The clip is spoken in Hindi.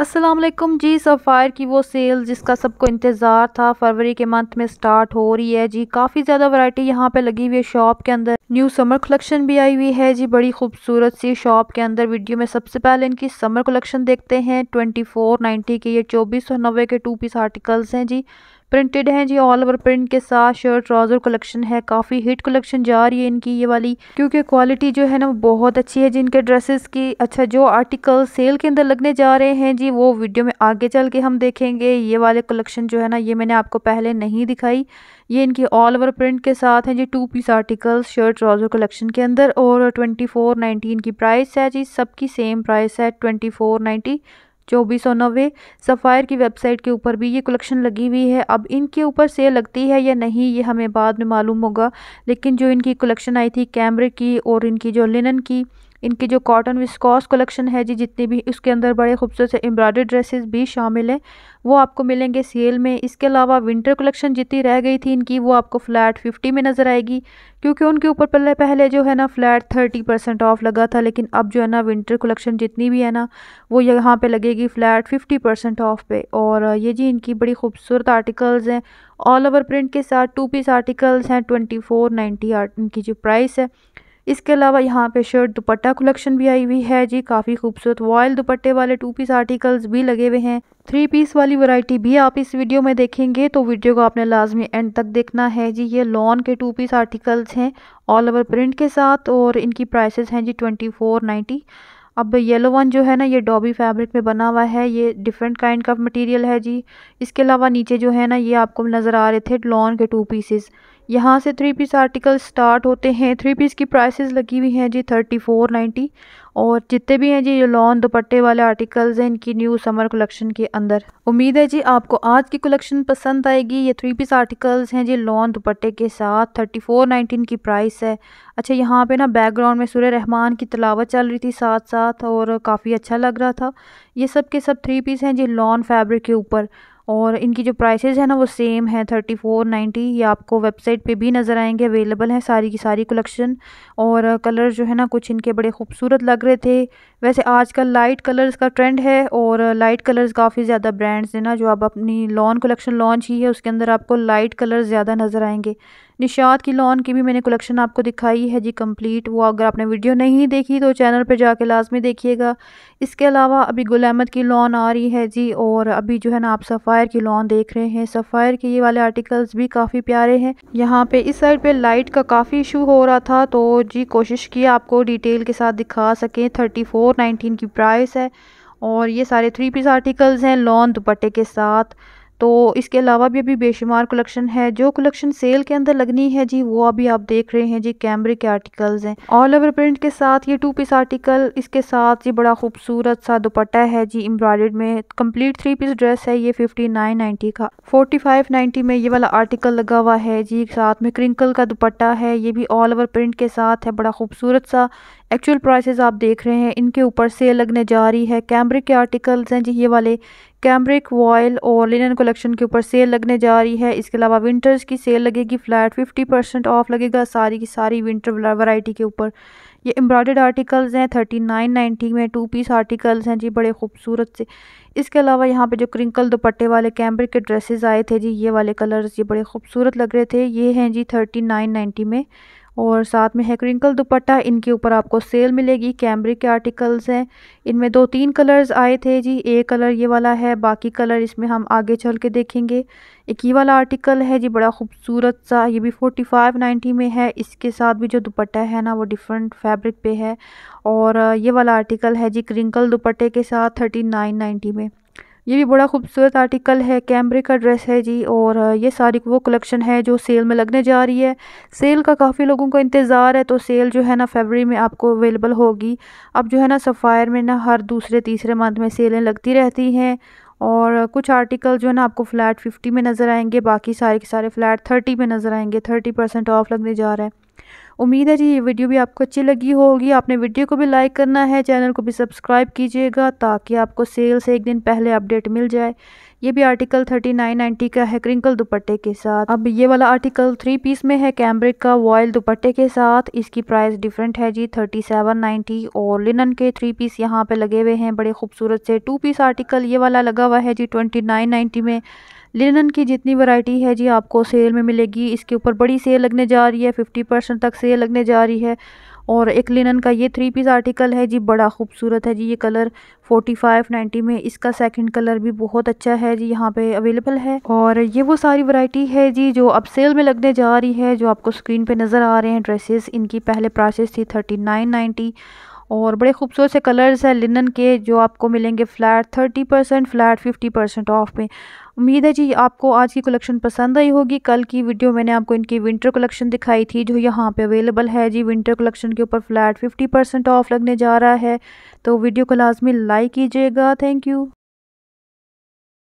असलम जी सफ़ायर की वो सेल जिसका सबको इंतज़ार था फरवरी के मंथ में स्टार्ट हो रही है जी काफ़ी ज़्यादा वैरायटी यहाँ पे लगी हुई है शॉप के अंदर न्यू समर कलेक्शन भी आई हुई है जी बड़ी खूबसूरत सी शॉप के अंदर वीडियो में सबसे पहले इनकी समर कलेक्शन देखते हैं ट्वेंटी फोर नाइन्टी के ये चौबीस सौ नब्बे के टू पीस आर्टिकल्स हैं जी प्रिंटेड हैं जी ऑल ओवर प्रिंट के साथ शर्ट ट्राउजर कलेक्शन है काफ़ी हिट कलेक्शन जा रही है इनकी ये वाली क्योंकि क्वालिटी जो है ना बहुत अच्छी है जिनके ड्रेसेस की अच्छा जो आर्टिकल सेल के अंदर लगने जा रहे हैं जी वो वीडियो में आगे चल के हम देखेंगे ये वाले कलेक्शन जो है ना ये मैंने आपको पहले नहीं दिखाई ये इनकी ऑल ओवर प्रिंट के साथ हैं जी two piece articles shirt trouser collection के अंदर और ट्वेंटी फोर नाइन्टी इनकी प्राइस है जी सबकी सेम प्राइस है ट्वेंटी फोर नाइन्टी चौबीस सौ नब्बे सफ़ायर की वेबसाइट के ऊपर भी ये कलेक्शन लगी हुई है अब इनके ऊपर सेल लगती है या नहीं ये हमें बाद में मालूम होगा लेकिन जो इनकी कलेक्शन आई थी कैमरे की और इनकी जो लिनन की इनकी जो कॉटन विस्कॉस कलेक्शन है जी जितनी भी उसके अंदर बड़े खूबसूरत से एम्ब्रॉयडरी ड्रेसेस भी शामिल हैं वो आपको मिलेंगे सेल में इसके अलावा विंटर कलेक्शन जितनी रह गई थी इनकी वो आपको फ्लैट फिफ्टी में नज़र आएगी क्योंकि उनके ऊपर पहले पहले जो है ना फ्लैट थर्टी परसेंट ऑफ लगा था लेकिन अब जो है ना विंटर कलेक्शन जितनी भी है ना वो यहाँ पे लगेगी फ्लैट फिफ्टी परसेंट ऑफ पे और ये जी इनकी बड़ी खूबसूरत आर्टिकल्स हैं ऑल ओवर प्रिंट के साथ टू पीस आर्टिकल्स हैं ट्वेंटी फोर नाइन्टी इनकी जो प्राइस है इसके अलावा यहाँ पे शर्ट दुपट्टा कलेक्शन भी आई हुई है जी काफ़ी खूबसूरत वॉयल दुपट्टे वाले टू पीस आर्टिकल्स भी लगे हुए हैं थ्री पीस वाली वैरायटी भी आप इस वीडियो में देखेंगे तो वीडियो को आपने लाजमी एंड तक देखना है जी ये लॉन के टू पीस आर्टिकल्स हैं ऑल ओवर प्रिंट के साथ और इनकी प्राइसेस हैं जी ट्वेंटी फोर नाइन्टी अब येलो वन जो है ना ये डॉबी फैब्रिक में बना हुआ है ये डिफरेंट काइंड का मटेरियल है जी इसके अलावा नीचे जो है ना ये आपको नज़र आ रहे थे लॉन के टू पीसेस यहाँ से थ्री पीस आर्टिकल स्टार्ट होते हैं थ्री पीस की प्राइसेस लगी हुई हैं जी थर्टी फोर नाइन्टी और जितने भी हैं जी ये लॉन दुपट्टे वाले आर्टिकल्स हैं इनकी न्यू समर कलेक्शन के अंदर उम्मीद है जी आपको आज की कलेक्शन पसंद आएगी ये थ्री पीस आर्टिकल्स हैं जी लॉन दुपट्टे के साथ थर्टी फोर नाइनटीन की प्राइस है अच्छा यहाँ पे ना बैकग्राउंड में सूर्य रहमान की तलावत चल रही थी साथ साथ और काफ़ी अच्छा लग रहा था ये सब के सब थ्री पीस हैं जी लॉन फैब्रिक के ऊपर और इनकी जो प्राइस है ना वो सेम है थर्टी फोर नाइन्टी ये आपको वेबसाइट पे भी नज़र आएंगे अवेलेबल हैं सारी की सारी कलेक्शन और कलर जो है ना कुछ इनके बड़े खूबसूरत लग रहे थे वैसे आजकल लाइट कलर्स का ट्रेंड है और लाइट कलर्स काफ़ी ज़्यादा ब्रांड्स हैं ना जो आप अपनी लॉन कलेक्शन लॉन्च ही है उसके अंदर आपको लाइट कलर ज़्यादा नज़र आएंगे निषाद की लॉन की भी मैंने कलेक्शन आपको दिखाई है जी कंप्लीट वो अगर आपने वीडियो नहीं देखी तो चैनल पर जाके लाजमी देखिएगा इसके अलावा अभी गुल अहमद की लॉन आ रही है जी और अभी जो है ना आप सफ़ायर की लॉन देख रहे हैं सफ़ायर के ये वाले आर्टिकल्स भी काफ़ी प्यारे हैं यहाँ पे इस साइड पर लाइट का काफ़ी इशू हो रहा था तो जी कोशिश की आपको डिटेल के साथ दिखा सकें थर्टी फोर नाइनटीन की प्राइस है और ये सारे थ्री पीस आर्टिकल्स हैं लॉन दुपट्टे के साथ तो इसके अलावा भी अभी बेशुमार कलेक्शन है जो कलेक्शन सेल के अंदर लगनी है जी वो अभी आप देख रहे हैं जी कैमरे के आर्टिकल्स हैं ऑल ओवर प्रिंट के साथ ये टू पीस आर्टिकल इसके साथ जी बड़ा खूबसूरत सा दुपट्टा है जी एम्ब्रॉयड में कंप्लीट थ्री पीस ड्रेस है ये फिफ्टी नाइन नाइन्टी का फोर्टी फाइव नाइन्टी में ये वाला आर्टिकल लगा हुआ है जी साथ में क्रिंकल का दुपट्टा है ये भी ऑल ओवर प्रिंट के साथ है बड़ा खूबसूरत सा एक्चुअल प्राइसेस आप देख रहे हैं इनके ऊपर सेल लगने जा रही है कैमरे के आर्टिकल्स हैं जी ये वाले कैमरिक वॉयल और लिनन कलेक्शन के ऊपर सेल लगने जा रही है इसके अलावा विंटर्स की सेल लगेगी फ्लैट फिफ्टी परसेंट ऑफ लगेगा सारी की सारी विंटर वैरायटी के ऊपर ये एम्ब्रॉयडर्ड आर्टिकल्स हैं थर्टी नाइन नाइन्टी में टू पीस आर्टिकल्स हैं जी बड़े खूबसूरत से इसके अलावा यहाँ पे जो क्रिंकल दुपट्टे वाले कैम्ब्रिक के ड्रेसेस आए थे जी ये वाले कलर्स ये बड़े खूबसूरत लग रहे थे ये हैं जी थर्टी नाइन नाइन्टी में और साथ में है क्रिंकल दुपट्टा इनके ऊपर आपको सेल मिलेगी कैमरिक के आर्टिकल्स हैं इनमें दो तीन कलर्स आए थे जी एक कलर ये वाला है बाकी कलर इसमें हम आगे चल के देखेंगे एक ये वाला आर्टिकल है जी बड़ा खूबसूरत सा ये भी फोर्टी फाइव नाइन्टी में है इसके साथ भी जो दुपट्टा है ना वो डिफरेंट फैब्रिक पे है और ये वाला आर्टिकल है जी क्रिंकल दुपट्टे के साथ थर्टी नाइन नाइन्टी में ये भी बड़ा खूबसूरत आर्टिकल है कैमरे का ड्रेस है जी और ये सारी वो कलेक्शन है जो सेल में लगने जा रही है सेल का काफ़ी लोगों का इंतज़ार है तो सेल जो है ना फेबरी में आपको अवेलेबल होगी अब जो है ना सफ़ायर में ना हर दूसरे तीसरे मंथ में सेलें लगती रहती हैं और कुछ आर्टिकल जो है ना आपको फ़्लैट फिफ्टी में नज़र आएंगे बाकी सारे के सारे फ़्लैट थर्टी में नज़र आएंगे थर्टी परसेंट ऑफ लगने जा रहा है उम्मीद है जी ये वीडियो भी आपको अच्छी लगी होगी आपने वीडियो को भी लाइक करना है चैनल को भी सब्सक्राइब कीजिएगा ताकि आपको सेल से एक दिन पहले अपडेट मिल जाए ये भी आर्टिकल थर्टी नाइन नाइन्टी का है क्रिंकल दुपट्टे के साथ अब ये वाला आर्टिकल थ्री पीस में है कैम्ब्रिक का वॉयल दुपट्टे के साथ इसकी प्राइस डिफरेंट है जी थर्टी सेवन नाइन्टी और लिनन के थ्री पीस यहाँ पे लगे हुए हैं बड़े खूबसूरत से टू पीस आर्टिकल ये वाला लगा हुआ है जी ट्वेंटी नाइन नाइन्टी में लिनन की जितनी वैरायटी है जी आपको सेल में मिलेगी इसके ऊपर बड़ी सेल लगने जा रही है फिफ्टी परसेंट तक सेल लगने जा रही है और एक लिनन का ये थ्री पीस आर्टिकल है जी बड़ा खूबसूरत है जी ये कलर फोर्टी फाइव नाइन्टी में इसका सेकंड कलर भी बहुत अच्छा है जी यहाँ पे अवेलेबल है और ये वो सारी वैरायटी है जी जो अब सेल में लगने जा रही है जो आपको स्क्रीन पे नज़र आ रहे हैं ड्रेसेस इनकी पहले प्राइसेस थी थर्टी नाइन नाइन्टी और बड़े खूबसूरत से कलर्स हैं लिनन के जो आपको मिलेंगे flat thirty percent flat fifty percent off में उम्मीद है जी आपको आज की कलेक्शन पसंद आई होगी कल की वीडियो मैंने आपको इनकी विंटर कलेक्शन दिखाई थी जो यहाँ पे अवेलेबल है जी विंटर कलेक्शन के ऊपर फ्लैट फिफ्टी परसेंट ऑफ लगने जा रहा है तो वीडियो को लाजमी लाइक कीजिएगा थैंक यू